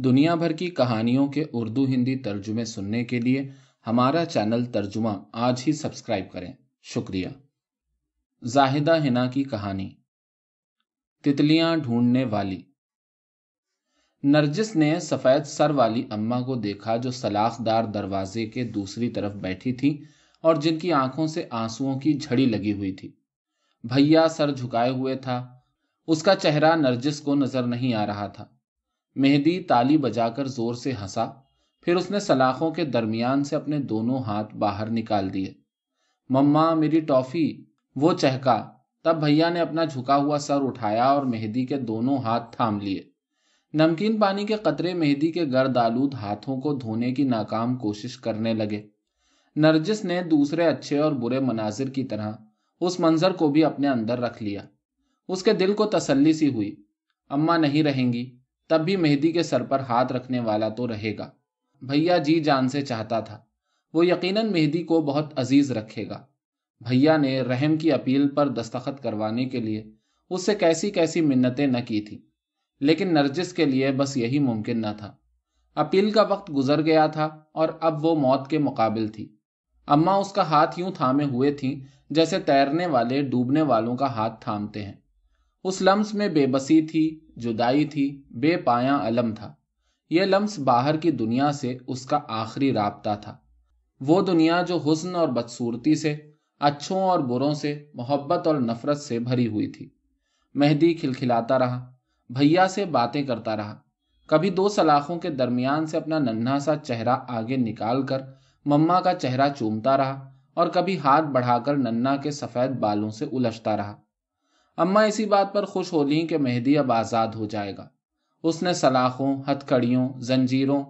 दुनिया भर की कहानियों के उर्दू हिंदी तर्जुमे सुनने के लिए हमारा चैनल तर्जुमा आज ही सब्सक्राइब करें शुक्रिया जाहिदा हिना की कहानी तितलियां ढूंढने वाली नरगिस ने सफेद सर वाली अम्मा को देखा जो सलाखदार दरवाजे के दूसरी तरफ बैठी थी और जिनकी आंखों से आंसुओं की झड़ी लगी हुई थी भैया सर झुकाए हुए था उसका चेहरा नरगिस को नजर नहीं आ रहा था मेहदी ताली बजाकर जोर से हंसा फिर उसने सलाखों के दरमियान से अपने दोनों हाथ बाहर निकाल दिए मम्मा मेरी टॉफी वो चहका तब भैया ने अपना झुका हुआ सर उठाया और मेहदी के दोनों हाथ थाम लिए नमकीन पानी के कतरे मेहदी के गर्द आलूद हाथों को धोने की नाकाम कोशिश करने लगे नरजिस ने दूसरे अच्छे और बुरे मनाजिर की तरह उस मंजर को भी अपने अंदर रख लिया उसके दिल को तसल्ली सी हुई अम्मा नहीं रहेंगी तब भी मेहदी के सर पर हाथ रखने वाला तो रहेगा भैया जी जान से चाहता था वो यकीनन मेहंदी को बहुत अजीज रखेगा भैया ने रहम की अपील पर दस्तखत करवाने के लिए उससे कैसी कैसी मिन्नतें न की थी लेकिन नरजिस के लिए बस यही मुमकिन न था अपील का वक्त गुजर गया था और अब वो मौत के मुकाबिल थी अम्मा उसका हाथ यूं थामे हुए थी जैसे तैरने वाले डूबने वालों का हाथ थामते हैं उस लम्स में बेबसी थी जुदाई थी बेपाया अलम था यह लम्स बाहर की दुनिया से उसका आखिरी रबता था वो दुनिया जो हुस्न और बदसूरती से अच्छों और बुरों से मोहब्बत और नफरत से भरी हुई थी मेहदी खिलखिलाता रहा भैया से बातें करता रहा कभी दो सलाखों के दरमियान से अपना नन्हा सा चेहरा आगे निकाल कर मम्मा का चेहरा चूमता रहा और कभी हाथ बढ़ाकर नन्ना के सफ़ेद बालों से उलझता रहा अम्मा इसी बात पर खुश हो लीं कि मेहदी अब आज़ाद हो जाएगा उसने सलाखों हथकड़ियों जंजीरों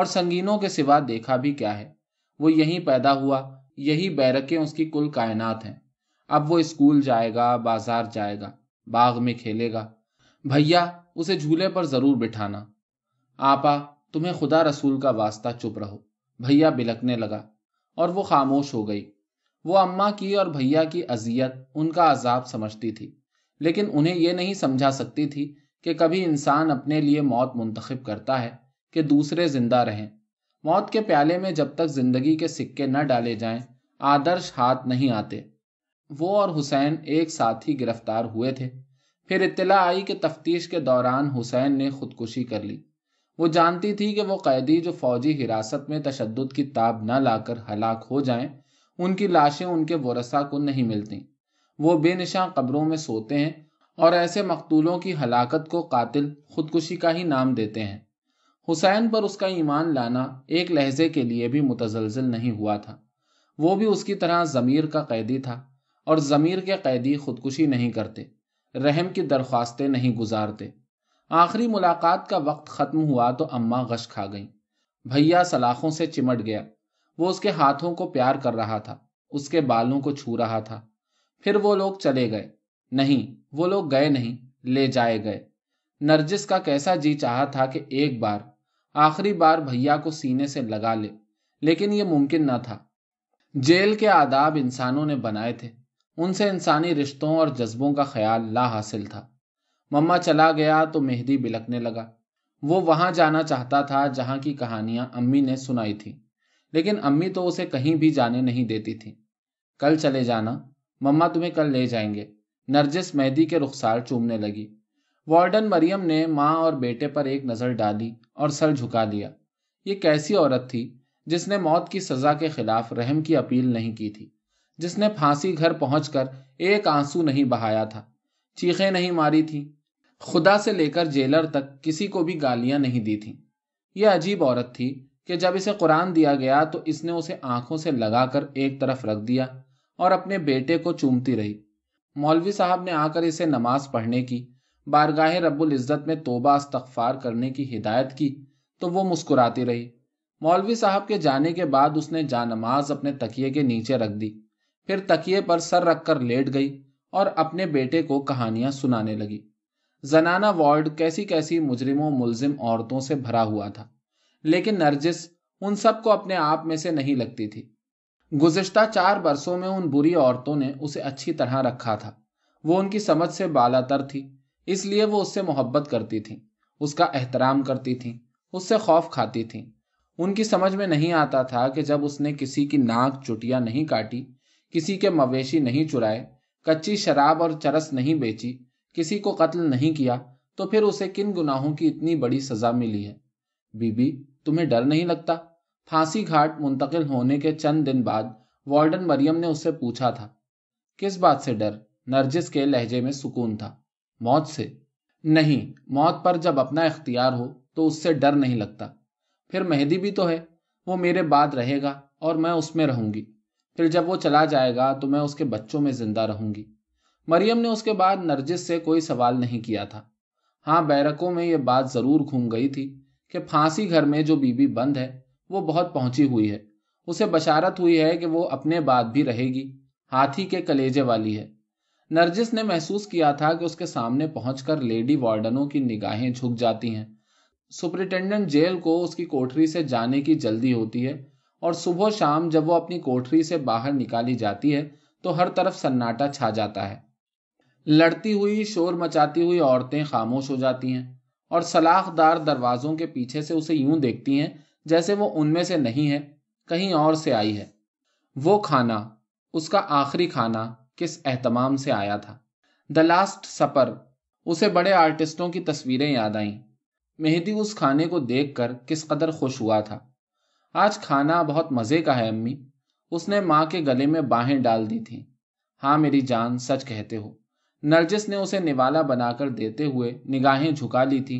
और संगीनों के सिवा देखा भी क्या है वो यहीं पैदा हुआ यही बैरकें उसकी कुल कायनात हैं अब वो स्कूल जाएगा बाजार जाएगा बाग में खेलेगा भैया उसे झूले पर जरूर बिठाना आपा तुम्हें खुदा रसूल का वास्ता चुप रहो भैया बिलकने लगा और वो खामोश हो गई वो अम्मा की और भैया की अजियत उनका अजाब समझती थी लेकिन उन्हें यह नहीं समझा सकती थी कि कभी इंसान अपने लिए मौत मुंतखब करता है कि दूसरे जिंदा रहें मौत के प्याले में जब तक जिंदगी के सिक्के न डाले जाएं आदर्श हाथ नहीं आते वो और हुसैन एक साथ ही गिरफ्तार हुए थे फिर इतला आई कि तफ्तीश के दौरान हुसैन ने खुदकुशी कर ली वो जानती थी कि वो कैदी जो फौजी हिरासत में तशद की ताब न लाकर हलाक हो जाए उनकी लाशें उनके वरसा को नहीं मिलती वो बेनिशा कब्रों में सोते हैं और ऐसे मकतूलों की हलाकत को कातिल खुदकुशी का ही नाम देते हैं हुसैन पर उसका ईमान लाना एक लहजे के लिए भी मुतजलजल नहीं हुआ था वो भी उसकी तरह ज़मीर का कैदी था और ज़मीर के कैदी खुदकुशी नहीं करते रहम की दरख्वास्तें नहीं गुजारते आखिरी मुलाकात का वक्त ख़त्म हुआ तो अम्मा गश खा गई भैया सलाखों से चिमट गया वो उसके हाथों को प्यार कर रहा था उसके बालों को छू रहा था फिर वो लोग चले गए नहीं वो लोग गए नहीं ले जाए गए नरजिस का कैसा जी चाह था कि एक बार आखिरी बार भैया को सीने से लगा ले लेकिन ये मुमकिन ना था जेल के आदाब इंसानों ने बनाए थे उनसे इंसानी रिश्तों और जज्बों का ख्याल ला हासिल था मम्मा चला गया तो मेहदी बिलकने लगा वो वहां जाना चाहता था जहां की कहानियां अम्मी ने सुनाई थी लेकिन अम्मी तो उसे कहीं भी जाने नहीं देती थी कल चले जाना मम्मा तुम्हें कल ले जाएंगे नरजिस मेहदी के रुखसार चूमने लगी वार्डन मरियम ने माँ और बेटे पर एक नज़र डाली और सर झुका लिया ये कैसी औरत थी जिसने मौत की सज़ा के खिलाफ रहम की अपील नहीं की थी जिसने फांसी घर पहुंचकर एक आंसू नहीं बहाया था चीखें नहीं मारी थी खुदा से लेकर जेलर तक किसी को भी गालियां नहीं दी थीं यह अजीब औरत थी कि जब इसे कुरान दिया गया तो इसने उसे आंखों से लगाकर एक तरफ रख दिया और अपने बेटे को चूमती रही मौलवी साहब ने आकर इसे नमाज पढ़ने की बारगाह रब्बुल इज़्ज़त में तोबा अस्तगफार करने की हिदायत की तो वो मुस्कुराती रही मौलवी साहब के जाने के बाद उसने जा नमाज अपने तकिए के नीचे रख दी फिर तकिए पर सर रख कर लेट गई और अपने बेटे को कहानियां सुनाने लगी जनाना वार्ड कैसी कैसी मुजरिमों मुलजिम औरतों से भरा हुआ था लेकिन नरजिस उन सबको अपने आप में से नहीं लगती थी गुजशत चार बरसों में उन बुरी औरतों ने उसे अच्छी तरह रखा था वो उनकी समझ से बालातर थी इसलिए वो उससे मोहब्बत करती थी उसका एहतराम करती थी उससे खौफ खाती थी उनकी समझ में नहीं आता था कि जब उसने किसी की नाक चुटिया नहीं काटी किसी के मवेशी नहीं चुराए कच्ची शराब और चरस नहीं बेची किसी को कत्ल नहीं किया तो फिर उसे किन गुनाहों की इतनी बड़ी सजा मिली है बीबी तुम्हें डर नहीं लगता फांसी घाट मुंतकिल होने के चंद दिन बाद वार्डन मरियम ने उससे पूछा था किस बात से डर नरजिस के लहजे में सुकून था मौत से नहीं मौत पर जब अपना इख्तियार हो तो उससे डर नहीं लगता फिर मेहदी भी तो है वो मेरे बाद रहेगा और मैं उसमें रहूंगी फिर जब वो चला जाएगा तो मैं उसके बच्चों में जिंदा रहूंगी मरियम ने उसके बाद नरजिस से कोई सवाल नहीं किया था हाँ बैरकों में यह बात ज़रूर घूम गई थी कि फांसी घर में जो बीबी बंद है वो बहुत पहुंची हुई है उसे बशारत हुई है कि वो अपने बाद भी रहेगी हाथी के कलेजे वाली है नरजिस ने महसूस किया था कि उसके सामने पहुंचकर लेडी वार्डनों की निगाहें झुक जाती हैं सुपरिटेंडेंट जेल को उसकी कोठरी से जाने की जल्दी होती है और सुबह शाम जब वो अपनी कोठरी से बाहर निकाली जाती है तो हर तरफ सन्नाटा छा जाता है लड़ती हुई शोर मचाती हुई औरतें खामोश हो जाती हैं और सलाखदार दरवाजों के पीछे से उसे यूं देखती हैं जैसे वो उनमें से नहीं है कहीं और से आई है वो खाना उसका आखिरी खाना किस एहतमाम से आया था द लास्ट सपर उसे बड़े आर्टिस्टों की तस्वीरें याद आईं मेहदी उस खाने को देख कर किस कदर खुश हुआ था आज खाना बहुत मज़े का है अम्मी उसने माँ के गले में बाहें डाल दी थी हाँ मेरी जान सच कहते हो नरगिस ने उसे निवाला बनाकर देते हुए निगाहें झुका ली थी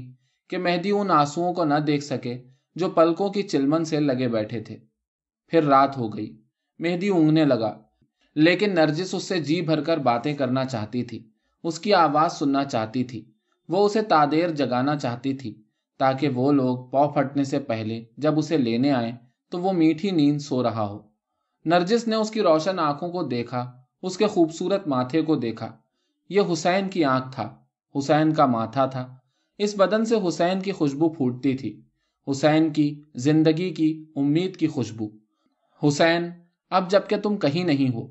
कि मेहदी उन आंसुओं को न देख सके जो पलकों की चिलमन से लगे बैठे थे फिर रात हो गई मेहदी ऊँगने लगा लेकिन नरगिस उससे जी भरकर बातें करना चाहती थी उसकी आवाज़ सुनना चाहती थी वो उसे तादेर जगाना चाहती थी ताकि वो लोग पौ फटने से पहले जब उसे लेने आए तो वो मीठी नींद सो रहा हो नरगिस ने उसकी रोशन आंखों को देखा उसके खूबसूरत माथे को देखा यह हुसैन की आंख था हुसैन का माथा था इस बदन से हुसैन की खुशबू फूटती थी हुसैन की जिंदगी की उम्मीद की खुशबू हुसैन अब जबकि तुम कहीं नहीं हो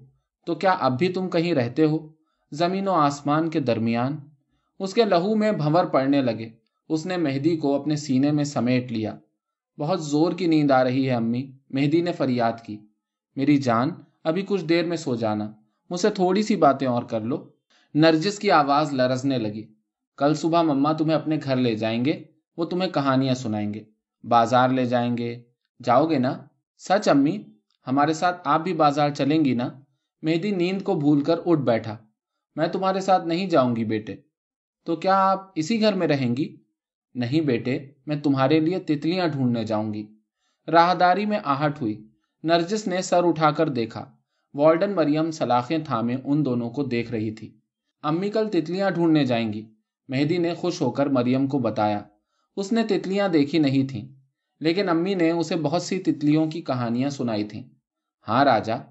तो क्या अब भी तुम कहीं रहते हो जमीन और आसमान के दरमियान उसके लहू में भंवर पड़ने लगे उसने मेहदी को अपने सीने में समेट लिया बहुत जोर की नींद आ रही है अम्मी मेहदी ने फरियाद की मेरी जान अभी कुछ देर में सो जाना मुझसे थोड़ी सी बातें और कर लो नरजिस की आवाज़ लरजने लगी कल सुबह मम्मा तुम्हें अपने घर ले जाएंगे वो तुम्हें कहानियां सुनाएंगे बाजार ले जाएंगे जाओगे ना सच अम्मी हमारे साथ आप भी बाजार चलेंगी ना मेहदी नींद को भूलकर उठ बैठा मैं तुम्हारे साथ नहीं जाऊंगी बेटे तो क्या आप इसी घर में रहेंगी नहीं बेटे मैं तुम्हारे लिए तितलियां ढूंढने जाऊंगी राहदारी में आहट हुई नरजिस ने सर उठाकर देखा वार्डन मरियम सलाखें थामे उन दोनों को देख रही थी अम्मी कल तितलियां ढूंढने जाएंगी मेहदी ने खुश होकर मरियम को बताया उसने तितलियां देखी नहीं थीं लेकिन अम्मी ने उसे बहुत सी तितलियों की कहानियां सुनाई थी हाँ राजा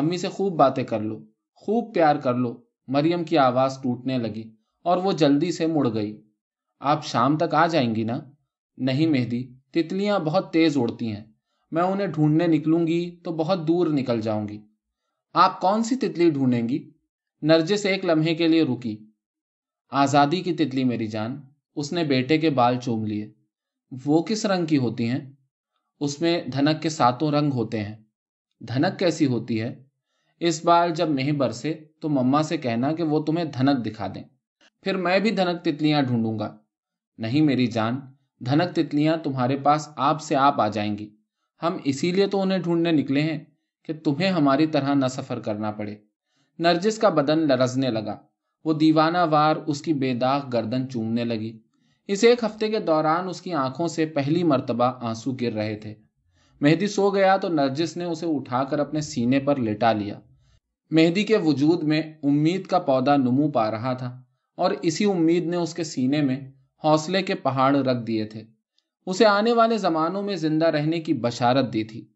अम्मी से खूब बातें कर लो खूब प्यार कर लो मरियम की आवाज़ टूटने लगी और वो जल्दी से मुड़ गई आप शाम तक आ जाएंगी ना नहीं मेहदी तितलियां बहुत तेज़ उड़ती हैं मैं उन्हें ढूंढने निकलूंगी तो बहुत दूर निकल जाऊंगी आप कौन सी तितली ढूंढेंगी से एक लम्हे के लिए रुकी आज़ादी की तितली मेरी जान उसने बेटे के बाल चूम लिए वो किस रंग की होती हैं उसमें धनक के सातों रंग होते हैं धनक कैसी होती है इस बार जब मेह बरसे तो मम्मा से कहना कि वो तुम्हें धनक दिखा दें फिर मैं भी धनक तितलियां ढूंढूंगा नहीं मेरी जान धनक तितलियां तुम्हारे पास आप से आप आ जाएंगी हम इसीलिए तो उन्हें ढूंढने निकले हैं कि तुम्हें हमारी तरह न सफर करना पड़े नरजिस का बदन लरजने लगा वो दीवाना वार उसकी बेदाग गर्दन चूमने लगी इस एक हफ्ते के दौरान उसकी आंखों से पहली मरतबा आंसू गिर रहे थे मेहदी सो गया तो नरगिस ने उसे उठाकर अपने सीने पर लेटा लिया मेहदी के वजूद में उम्मीद का पौधा नुमू पा रहा था और इसी उम्मीद ने उसके सीने में हौसले के पहाड़ रख दिए थे उसे आने वाले जमानों में जिंदा रहने की बशारत दी थी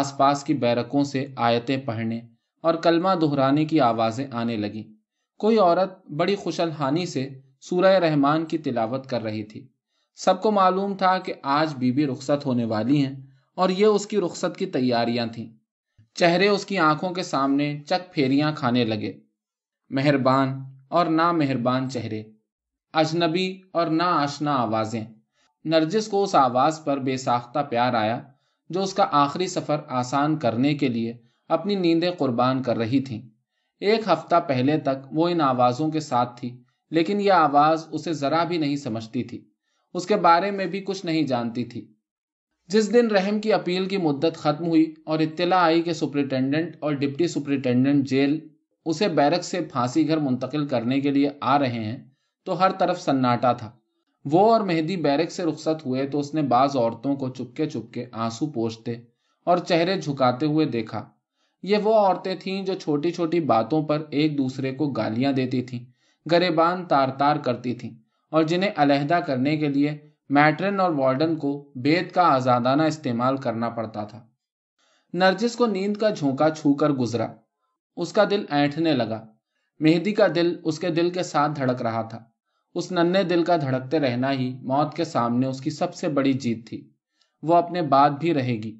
आसपास की बैरकों से आयतें पढ़ने और कलमा दोहराने की आवाज़ें आने लगी कोई औरत बड़ी खुशल खुशलहानी से सूरह रहमान की तिलावत कर रही थी सबको मालूम था कि आज बीबी रुखसत होने वाली हैं और ये उसकी रुखसत की तैयारियां थीं चेहरे उसकी आंखों के सामने चक फेरियां खाने लगे मेहरबान और ना मेहरबान चेहरे अजनबी और ना आशना आवाज़ें नरगिस को उस आवाज़ पर बेसाख्ता प्यार आया जो उसका आखिरी सफ़र आसान करने के लिए अपनी नींदें कुर्बान कर रही थी एक हफ्ता पहले तक वो इन आवाज़ों के साथ थी लेकिन यह आवाज उसे जरा भी नहीं समझती थी उसके बारे में भी कुछ नहीं जानती थी जिस दिन रहम की अपील की मुद्दत खत्म हुई और इत्तला आई कि सुप्रिटेंडेंट और डिप्टी सुप्रिटेंडेंट जेल उसे बैरक से फांसी घर मुंतकिल करने के लिए आ रहे हैं तो हर तरफ सन्नाटा था वो और मेहदी बैरक से रुखसत हुए तो उसने बाज औरतों को चुपके चुपके आंसू पोषते और चेहरे झुकाते हुए देखा ये वो औरतें थीं जो छोटी छोटी बातों पर एक दूसरे को गालियां देती थीं गरेबान तार तार करती थीं और जिन्हें अलहदा करने के लिए मैट्रन और वार्डन को बेद का आज़ादाना इस्तेमाल करना पड़ता था नरजिस को नींद का झोंका छूकर गुजरा उसका दिल ऐंठने लगा मेहदी का दिल उसके दिल के साथ धड़क रहा था उस नन्हे दिल का धड़कते रहना ही मौत के सामने उसकी सबसे बड़ी जीत थी वो अपने बाद भी रहेगी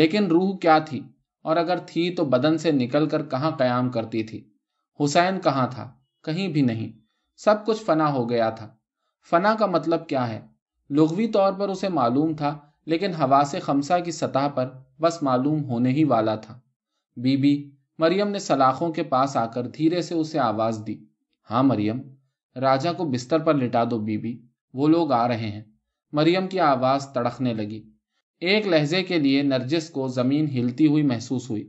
लेकिन रूह क्या थी और अगर थी तो बदन से निकल कर कहाँ कयाम करती थी हुसैन कहाँ था कहीं भी नहीं सब कुछ फना हो गया था फना का मतलब क्या है लुघवी तौर पर उसे मालूम था लेकिन हवा से खमसा की सतह पर बस मालूम होने ही वाला था बीबी मरियम ने सलाखों के पास आकर धीरे से उसे आवाज़ दी हाँ मरियम राजा को बिस्तर पर लिटा दो बीबी वो लोग आ रहे हैं मरियम की आवाज़ तड़कने लगी एक लहजे के लिए नरजिस को ज़मीन हिलती हुई महसूस हुई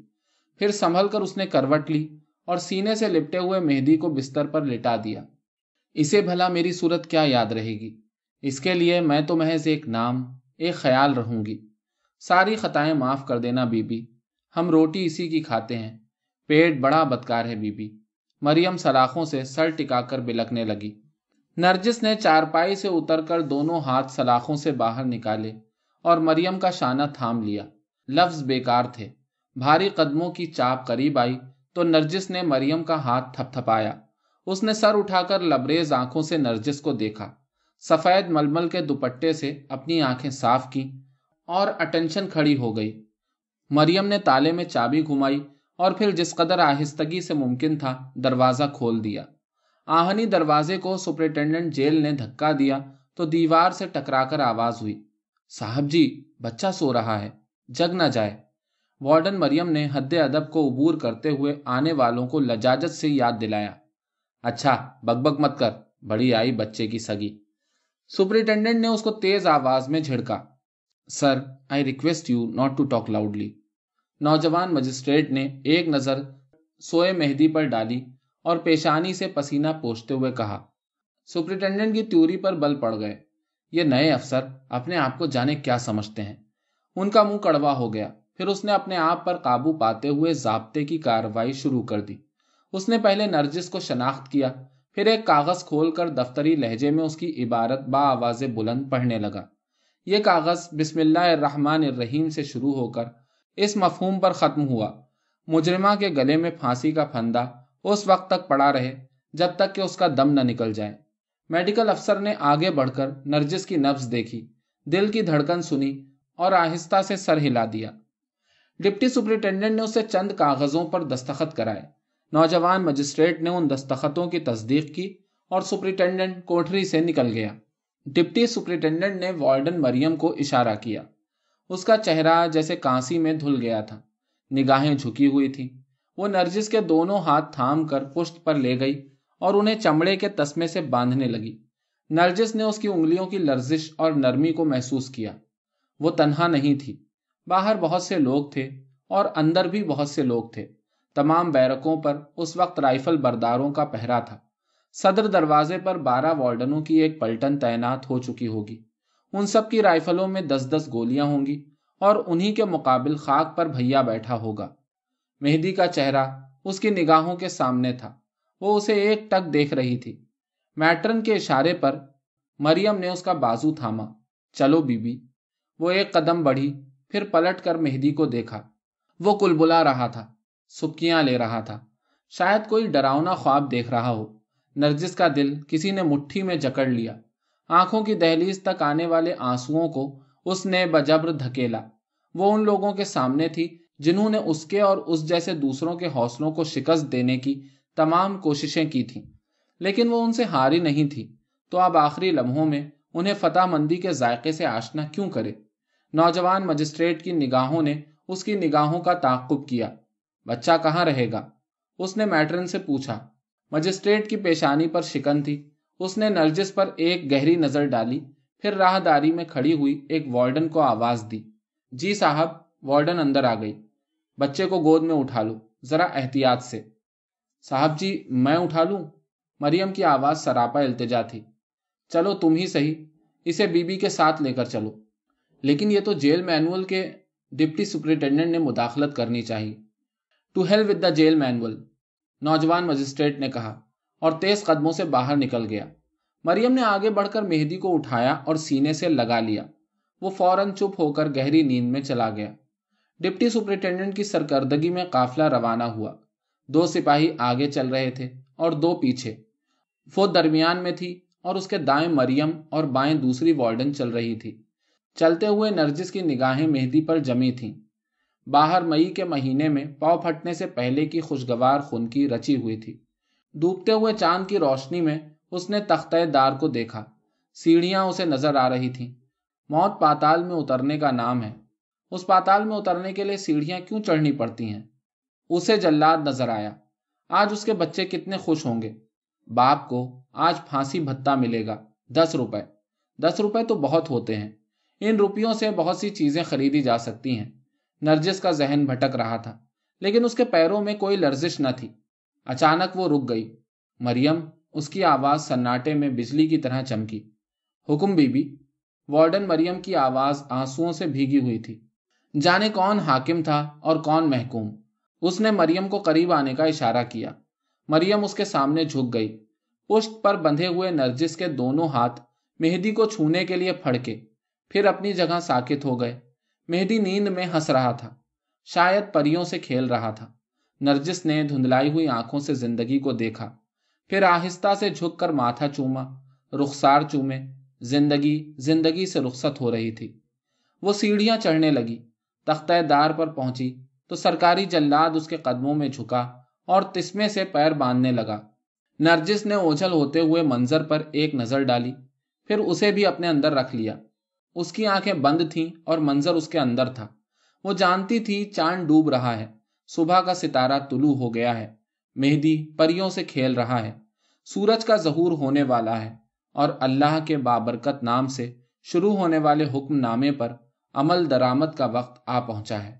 फिर संभल कर उसने करवट ली और सीने से लिपटे हुए मेहदी को बिस्तर पर लिटा दिया इसे भला मेरी सूरत क्या याद रहेगी इसके लिए मैं तो महज एक नाम एक ख्याल रहूंगी सारी खताएं माफ कर देना बीबी हम रोटी इसी की खाते हैं पेट बड़ा बदकार है बीबी मरियम सलाखों से सर टिकाकर बिलकने लगी नरजिस ने चारपाई से उतरकर दोनों हाथ सलाखों से बाहर निकाले और मरियम का शाना थाम लिया लफ्ज बेकार थे भारी कदमों की चाप करीब आई तो नरजिस ने मरियम का हाथ थपथपाया उसने सर उठाकर लबरेज आंखों से नरजिस को देखा सफ़ेद मलमल के दुपट्टे से अपनी आंखें साफ की और अटेंशन खड़ी हो गई मरियम ने ताले में चाबी घुमाई और फिर जिस कदर आहिस्तगी से मुमकिन था दरवाज़ा खोल दिया आहनी दरवाजे को सुपरिटेंडेंट जेल ने धक्का दिया तो दीवार से टकराकर आवाज़ हुई साहब जी बच्चा सो रहा है जग ना जाए वार्डन मरियम ने हद अदब को उबूर करते हुए आने वालों को लजाजत से याद दिलाया अच्छा बकबक मत कर बड़ी आई बच्चे की सगी सुपरिटेंडेंट ने उसको तेज आवाज में झिड़का sir I request you not to talk loudly नौजवान मजिस्ट्रेट ने एक नजर सोए मेहदी पर डाली और पेशानी से पसीना पोछते हुए कहा सुपरिटेंडेंट की त्यूरी पर बल पड़ गए ये नए अफसर अपने आप को जाने क्या समझते हैं उनका मुंह कड़वा हो गया फिर उसने अपने आप पर काबू पाते हुए जबते की कार्रवाई शुरू कर दी उसने पहले नर्जिस को शनाख्त किया फिर एक कागज़ खोलकर दफ्तरी लहजे में उसकी इबारत बा आवाज़ बुलंद पढ़ने लगा ये कागज़ बिस्मिल्लाम से शुरू होकर इस मफहम पर ख़त्म हुआ मुजरिमा के गले में फांसी का फंदा उस वक्त तक पड़ा रहे जब तक कि उसका दम न निकल जाए मेडिकल अफसर ने आगे बढ़कर नर्जिस की नब्ज देखी दिल की धड़कन सुनी और आहिस्ता से सर हिला दिया डिप्टी सुपरिटेंडेंट ने उसे चंद कागजों पर दस्तखत कराए नौजवान मजिस्ट्रेट ने उन दस्तखतों की तस्दीक की और सुपरिटेंडेंट कोठरी से निकल गया डिप्टी सुपरिटेंडेंट ने वार्डन मरियम को इशारा किया उसका चेहरा जैसे कांसी में धुल गया था निगाहें झुकी हुई थी वो नर्जिस के दोनों हाथ थाम कर पुष्ट पर ले गई और उन्हें चमड़े के तस्मे से बांधने लगी नर्जिस ने उसकी उंगलियों की लर्जिश और नरमी को महसूस किया वो तनहा नहीं थी बाहर बहुत से लोग थे और अंदर भी बहुत से लोग थे तमाम बैरकों पर उस वक्त राइफल बरदारों का पहरा था सदर दरवाजे पर बारह वार्डनों की एक पलटन तैनात हो चुकी होगी उन सब की राइफलों में दस दस गोलियां होंगी और उन्हीं के मुकाबिल खाक पर भैया बैठा होगा मेहदी का चेहरा उसकी निगाहों के सामने था वो उसे एक टक देख रही थी मैट्रन के इशारे पर मरियम ने उसका बाजू थामा चलो बीबी वो एक कदम बढ़ी फिर पलट कर मेहदी को देखा वो कुलबुला रहा था सुबकियां ले रहा था शायद कोई डरावना ख्वाब देख रहा हो नरजिस का दिल किसी ने मुट्ठी में जकड़ लिया आंखों की दहलीज तक आने वाले आंसुओं को उसने बजब्र धकेला वो उन लोगों के सामने थी जिन्होंने उसके और उस जैसे दूसरों के हौसलों को शिकस्त देने की तमाम कोशिशें की थी लेकिन वो उनसे हारी नहीं थी तो अब आखिरी लम्हों में उन्हें फतेह मंदी के जायके से आशना क्यों करे नौजवान मजिस्ट्रेट की निगाहों ने उसकी निगाहों का ताकुब किया बच्चा कहाँ रहेगा उसने मैटरन से पूछा मजिस्ट्रेट की पेशानी पर शिकन थी उसने नर्जिस पर एक गहरी नजर डाली फिर राहदारी में खड़ी हुई एक वार्डन को आवाज दी जी साहब वार्डन अंदर आ गई बच्चे को गोद में उठा लो जरा एहतियात से साहब जी मैं उठा लू मरियम की आवाज सरापा इल्तजा थी चलो तुम ही सही इसे बीबी के साथ लेकर चलो लेकिन ये तो जेल मैनुअल के डिप्टी सुप्रिंटेंडेंट ने मुदाखलत करनी चाहिए to help with the jail manual नौजवान मजिस्ट्रेट ने कहा और तेज कदमों से बाहर निकल गया मरियम ने आगे बढ़कर मेहदी को उठाया और सीने से लगा लिया वो फौरन चुप होकर गहरी नींद में चला गया डिप्टी सुप्रिंटेंडेंट की सरकर्दगी में काफिला रवाना हुआ दो सिपाही आगे चल रहे थे और दो पीछे वो दरमियान में थी और उसके दाएं मरियम और बाएं दूसरी वार्डन चल रही थी चलते हुए नरगिस की निगाहें मेहंदी पर जमी थी बाहर मई के महीने में पाव फटने से पहले की खुशगवार खुनकी रची हुई थी डूबते हुए चांद की रोशनी में उसने तख्ते दार को देखा सीढ़ियां उसे नजर आ रही थीं मौत पाताल में उतरने का नाम है उस पाताल में उतरने के लिए सीढ़ियां क्यों चढ़नी पड़ती हैं उसे जल्लाद नजर आया आज उसके बच्चे कितने खुश होंगे बाप को आज फांसी भत्ता मिलेगा दस रुपए दस रुपए तो बहुत होते हैं इन रुपयों से बहुत सी चीज़ें खरीदी जा सकती हैं नरजिस का जहन भटक रहा था लेकिन उसके पैरों में कोई लर्जिश न थी अचानक वो रुक गई मरियम उसकी आवाज़ सन्नाटे में बिजली की तरह चमकी हुकुम बीबी वार्डन मरियम की आवाज़ आंसुओं से भीगी हुई थी जाने कौन हाकिम था और कौन महकूम उसने मरियम को करीब आने का इशारा किया मरियम उसके सामने झुक गई पुष्ट पर बंधे हुए नरजिस के दोनों हाथ मेहदी को छूने के लिए फड़के फिर अपनी जगह साकित हो गए मेहदी नींद में हंस रहा था शायद परियों से खेल रहा था नरजिस ने धुंधलाई हुई आंखों से जिंदगी को देखा फिर आहिस्ता से झुककर माथा चूमा रुखसार चूमे जिंदगी जिंदगी से रुखसत हो रही थी वो सीढ़ियां चढ़ने लगी तख्तेदार पर पहुंची तो सरकारी जल्लाद उसके कदमों में झुका और तिसमे से पैर बांधने लगा नरजिस ने ओझल होते हुए मंजर पर एक नजर डाली फिर उसे भी अपने अंदर रख लिया उसकी आंखें बंद थीं और मंजर उसके अंदर था वो जानती थी चांद डूब रहा है सुबह का सितारा तुलू हो गया है मेहदी परियों से खेल रहा है सूरज का जहूर होने वाला है और अल्लाह के बाबरकत नाम से शुरू होने वाले हुक्म नामे पर अमल दरामद का वक्त आ पहुंचा है